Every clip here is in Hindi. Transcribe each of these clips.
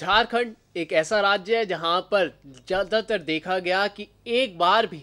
झारखंड एक ऐसा राज्य है जहां पर ज़्यादातर देखा गया कि एक बार भी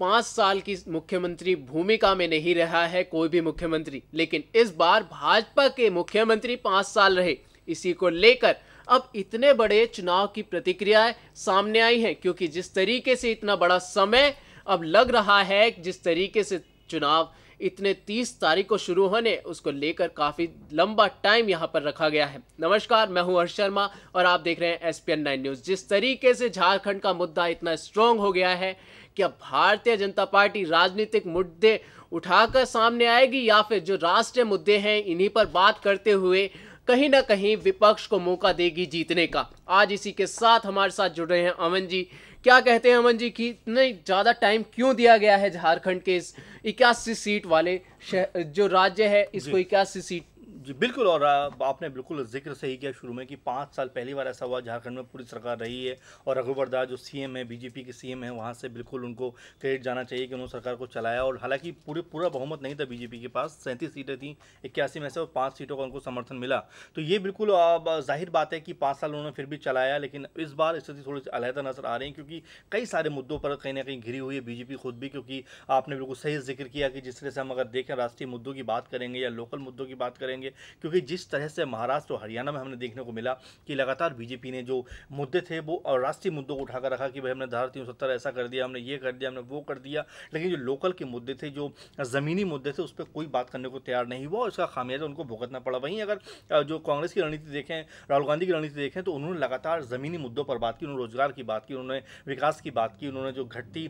पाँच साल की मुख्यमंत्री भूमिका में नहीं रहा है कोई भी मुख्यमंत्री लेकिन इस बार भाजपा के मुख्यमंत्री पाँच साल रहे इसी को लेकर अब इतने बड़े चुनाव की प्रतिक्रियाएं सामने आई हैं क्योंकि जिस तरीके से इतना बड़ा समय अब लग रहा है जिस तरीके से चुनाव इतने तीस तारीख को शुरू होने उसको लेकर काफ़ी लंबा टाइम यहाँ पर रखा गया है नमस्कार मैं हूँ हर्ष शर्मा और आप देख रहे हैं S P N nine news जिस तरीके से झारखंड का मुद्दा इतना स्ट्रॉन्ग हो गया है कि अब भारतीय जनता पार्टी राजनीतिक मुद्दे उठाकर सामने आएगी या फिर जो राष्ट्रीय मुद्दे हैं इन्हीं पर बात करते हुए कहीं ना कहीं विपक्ष को मौका देगी जीतने का आज इसी के साथ हमारे साथ जुड़ रहे हैं अमन जी क्या कहते हैं अमन जी कि इतने ज़्यादा टाइम क्यों दिया गया है झारखंड के इस इक्यासी सीट वाले जो राज्य है इसको इक्यासी सीट जी बिल्कुल और आपने बिल्कुल जिक्र सही किया शुरू में कि पाँच साल पहली बार ऐसा हुआ झारखंड में पूरी सरकार रही है और रघुवर दास जो सीएम है बीजेपी के सीएम है वहाँ से बिल्कुल उनको क्रेडिट जाना चाहिए कि उन्होंने सरकार को चलाया और हालांकि पूरे पूरा बहुमत नहीं था बीजेपी के पास सैंतीस सीटें थी इक्यासी में से और पाँच सीटों का उनको समर्थन मिला तो ये बिल्कुल जाहिर बात है कि पाँच साल उन्होंने फिर भी चलाया लेकिन इस बार स्थिति थोड़ी सी अलहदा नजर आ रही है क्योंकि कई सारे मुद्दों पर कहीं ना कहीं घिरी हुई है बीजेपी खुद भी क्योंकि आपने बिल्कुल सही जिक्र किया कि जिस तरह से हम अगर देखें राष्ट्रीय मुद्दों की बात करेंगे या लोकल मुद्दों की बात करेंगे चाहिए क्योंकि जिस तरह से महाराष्ट्र और हरियाणा में हमने देखने को मिला कि लगातार बीजेपी ने जो मुद्दे थे वो राष्ट्रीय मुद्दों को उठाकर रखा कि भाई हमने धारा तीन ऐसा कर दिया हमने ये कर दिया हमने वो कर दिया लेकिन जो लोकल के मुद्दे थे जो ज़मीनी मुद्दे थे उस पर कोई बात करने को तैयार नहीं हुआ और इसका खामियाजा उनको भुगतना पड़ा वहीं अगर जो कांग्रेस की रणनीति देखें राहुल गांधी की रणनीति देखें तो उन्होंने लगातार ज़मीनी मुद्दों पर बात की उन्होंने रोजगार की बात की उन्होंने विकास की बात की उन्होंने जो घटती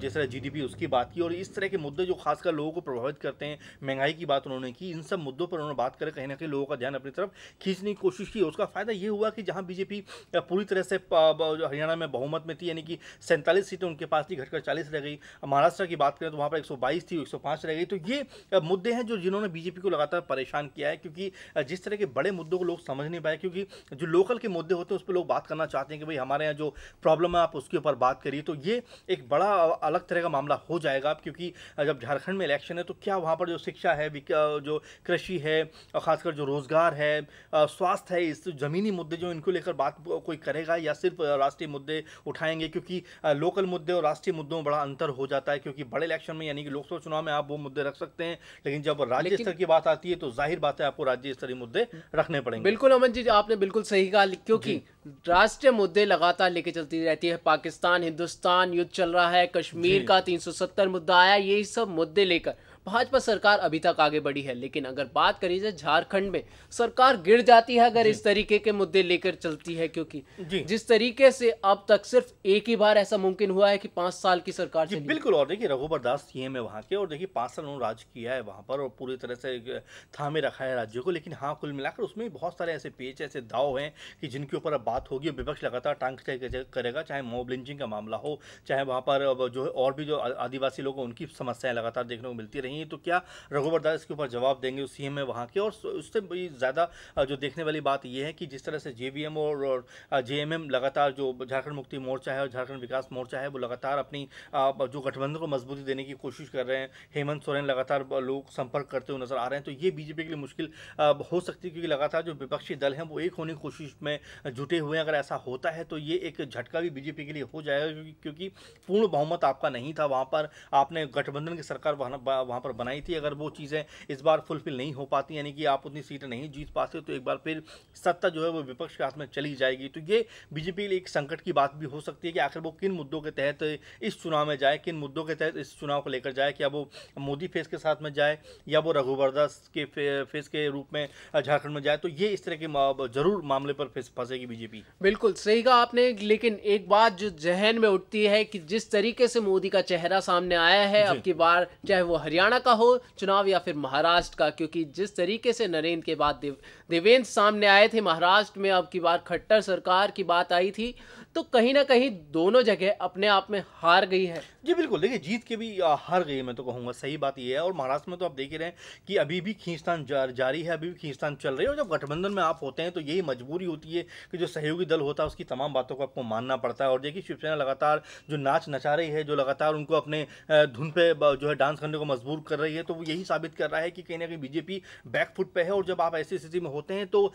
जिस तरह जी उसकी बात की और इस तरह के मुद्दे जो खासकर लोगों को प्रभावित करते हैं महंगाई की बात उन्होंने की इन सब मुद्दों पर उन्होंने बात बात करें कहीं ना कहीं लोगों का ध्यान अपनी तरफ खींचने की कोशिश की उसका फ़ायदा ये हुआ कि जहाँ बीजेपी पूरी तरह से हरियाणा में बहुमत में थी यानी कि सैंतालीस सीटें उनके पास थी घटकर चालीस रह गई महाराष्ट्र की बात करें तो वहाँ पर एक थी एक रह गई तो ये मुद्दे हैं जो जिन्होंने बीजेपी को लगातार परेशान किया है क्योंकि जिस तरह के बड़े मुद्दों को लोग समझ नहीं पाए क्योंकि जो लोकल के मुद्दे होते हैं उस पर लोग बात करना चाहते हैं कि भाई हमारे यहाँ जो प्रॉब्लम है आप उसके ऊपर बात करिए तो ये एक बड़ा अलग तरह का मामला हो जाएगा क्योंकि जब झारखंड में इलेक्शन है तो क्या वहाँ पर जो शिक्षा है जो कृषि है और ख़ासकर जो रोज़गार है स्वास्थ्य है इस ज़मीनी मुद्दे जो इनको लेकर बात कोई करेगा या सिर्फ राष्ट्रीय मुद्दे उठाएंगे क्योंकि लोकल मुद्दे और राष्ट्रीय मुद्दों में बड़ा अंतर हो जाता है क्योंकि बड़े इलेक्शन में यानी कि लोकसभा चुनाव में आप वो मुद्दे रख सकते हैं लेकिन जब राज्य स्तर की बात आती है तो जाहिर बात है आपको राज्य स्तरीय मुद्दे रखने पड़ेंगे बिल्कुल अमन जी आपने बिल्कुल सही कहा क्योंकि राष्ट्रीय मुद्दे लगातार लेके चलती रहती है पाकिस्तान हिंदुस्तान युद्ध चल रहा है कश्मीर का 370 मुद्दा आया ये सब मुद्दे लेकर भाजपा सरकार अभी तक आगे बढ़ी है लेकिन अगर बात करी जाए झारखंड में सरकार गिर जाती है अगर इस तरीके के मुद्दे लेकर चलती है क्योंकि जिस तरीके से अब तक सिर्फ एक ही बार ऐसा मुमकिन हुआ है कि पांच साल की सरकार जी बिल्कुल और देखिए रघुबर दास सीएम है वहाँ के और देखिए पांच साल उन्होंने राज किया है वहाँ पर और पूरी तरह से थामे रखा है राज्य को लेकिन हाँ कुल मिलाकर उसमें बहुत सारे ऐसे पेच ऐसे दाव हैं कि जिनके ऊपर अब बात होगी विपक्ष लगातार टांग करेगा चाहे मोब लिंचिंग का मामला हो चाहे वहाँ पर जो है और भी जो आदिवासी लोग उनकी समस्याएं लगातार देखने को मिलती रही नहीं है तो क्या रघुवर दास इसके ऊपर जवाब देंगे उस सीएम है वहाँ के और उससे ज़्यादा जो देखने वाली बात यह है कि जिस तरह से जे और जे लगातार जो झारखंड मुक्ति मोर्चा है और झारखंड विकास मोर्चा है वो लगातार अपनी जो गठबंधन को मजबूती देने की कोशिश कर रहे हैं हेमंत सोरेन लगातार लोग संपर्क करते हुए नजर आ रहे हैं तो ये बीजेपी के लिए मुश्किल हो सकती है क्योंकि लगातार जो विपक्षी दल हैं वो एक होने की कोशिश में जुटे हुए हैं अगर ऐसा होता है तो ये एक झटका भी बीजेपी के लिए हो जाएगा क्योंकि पूर्ण बहुमत आपका नहीं था वहाँ पर आपने गठबंधन की सरकार वहाँ वहाँ पर बनाई थी अगर वो चीज़ें इस बार फुलफिल नहीं हो पाती यानी कि आप उतनी सीटें नहीं जीत पाते तो एक बार फिर सत्ता जो है वो विपक्ष के हाथ में चली जाएगी तो ये बीजेपी के लिए एक संकट की बात भी हो सकती है कि आखिर वो किन मुद्दों के तहत इस चुनाव में जाए किन मुद्दों के तहत इस चुनाव को लेकर जाए क्या वो मोदी फेस के साथ में जाए या वो रघुवर दास के फेस के रूप में झारखंड में जाए तो ये इस तरह के जरूर मामले पर फंसेगी बीजेपी बिल्कुल सही कहा आपने लेकिन एक बात जो जहन में उठती है कि जिस तरीके से मोदी का चेहरा सामने आया है अब की बार चाहे वो हरियाणा हरियाणा का हो चुनाव या फिर महाराष्ट्र का क्योंकि जिस तरीके से नरेंद्र के बाद देवेंद्र सामने आए थे महाराष्ट्र में अब की बार खट्टर सरकार की बात आई थी तो कहीं ना कहीं दोनों जगह अपने आप में हार गई है जी बिल्कुल देखिए जीत के भी हार गई मैं तो कहूँगा सही बात यह है और महाराष्ट्र में तो आप देख ही रहे हैं कि अभी भी खींचतान जारी है अभी भी खींचतान चल रही है और जब गठबंधन में आप होते हैं तो यही मजबूरी होती है कि जो सहयोगी दल होता है उसकी तमाम बातों को आपको मानना पड़ता है और देखिए शिवसेना लगातार जो नाच नचा रही है जो लगातार उनको अपने धुन पे जो है डांस करने को मजबूर कर रही है तो वो यही साबित कर रहा है कि कहीं ना कहीं बीजेपी बैकफुट पे है और जब आप ऐसी स्थिति में होते हैं तो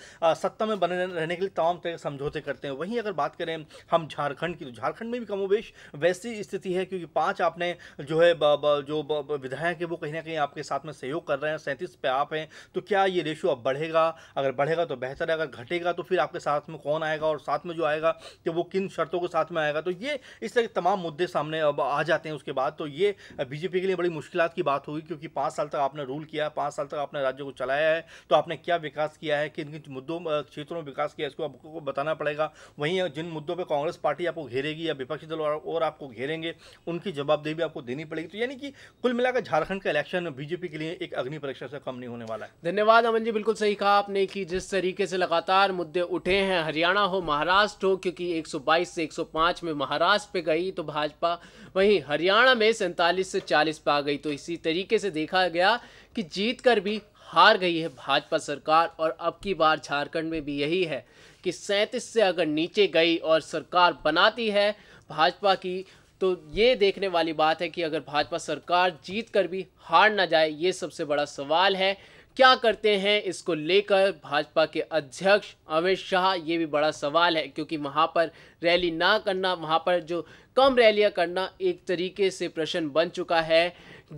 सत्ता में बने रहने के लिए तमाम तरह के समझौते करते हैं वहीं अगर बात करें हम झारखंड की तो झारखंड में भी कमोबेश वैसी स्थिति है क्योंकि पांच आपने जो है बा, बा, जो विधायक है वो कहीं ना कहीं आपके साथ में सहयोग कर रहे हैं सैंतीस पे आप हैं तो क्या ये रेशियो अब बढ़ेगा अगर बढ़ेगा तो बेहतर है अगर घटेगा तो फिर आपके साथ में कौन आएगा और साथ में जो आएगा कि वो किन शर्तों के साथ में आएगा तो ये इस तरह के तमाम मुद्दे सामने अब आ जाते हैं उसके बाद तो ये बीजेपी के लिए बड़ी मुश्किल की बात होगी क्योंकि पाँच साल तक आपने रूल किया है पाँच साल तक आपने राज्य को चलाया है तो आपने क्या विकास किया है किन किन मुद्दों क्षेत्रों में विकास किया है इसको आपको बताना पड़ेगा वहीं जिन मुद्दों पर कांग्रेस पार्टी आपको घेरेगी या विपक्षी दल और आपको घेरेंगे उनकी जवाबदेही भी आपको देनी पड़ेगी तो यानी कि कुल मिलाकर झारखंड का इलेक्शन बीजेपी के लिए एक अग्नि परीक्षा से कम नहीं होने वाला है धन्यवाद अमन जी बिल्कुल सही कहा आपने कि जिस तरीके से लगातार मुद्दे उठे हैं हरियाणा हो महाराष्ट्र हो क्योंकि एक से एक में महाराष्ट्र पे गई तो भाजपा वहीं हरियाणा में सैंतालीस से चालीस पे आ गई तो इसी तरीके से देखा गया कि जीत कर भी हार गई है भाजपा सरकार और अब की बार झारखंड में भी यही है कि सैंतीस से अगर नीचे गई और सरकार बनाती है भाजपा की तो ये देखने वाली बात है कि अगर भाजपा सरकार जीत कर भी हार ना जाए ये सबसे बड़ा सवाल है क्या करते हैं इसको लेकर भाजपा के अध्यक्ष अमित शाह ये भी बड़ा सवाल है क्योंकि वहाँ पर रैली ना करना वहाँ पर जो कम रैलियाँ करना एक तरीके से प्रश्न बन चुका है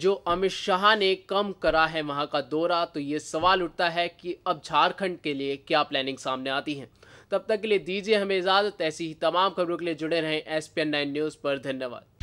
जो अमित शाह ने कम करा है वहाँ का दौरा तो ये सवाल उठता है कि अब झारखंड के लिए क्या प्लानिंग सामने आती है तब तक के लिए दीजिए हमें इजाज़त ऐसी ही तमाम खबरों के लिए जुड़े रहें एस न्यूज़ पर धन्यवाद